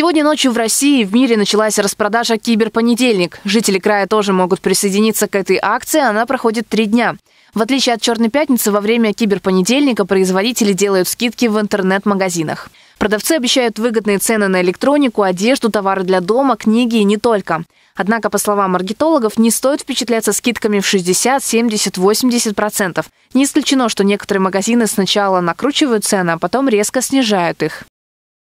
Сегодня ночью в России и в мире началась распродажа «Киберпонедельник». Жители края тоже могут присоединиться к этой акции, она проходит три дня. В отличие от «Черной пятницы», во время «Киберпонедельника» производители делают скидки в интернет-магазинах. Продавцы обещают выгодные цены на электронику, одежду, товары для дома, книги и не только. Однако, по словам маркетологов, не стоит впечатляться скидками в 60, 70, 80 процентов. Не исключено, что некоторые магазины сначала накручивают цены, а потом резко снижают их.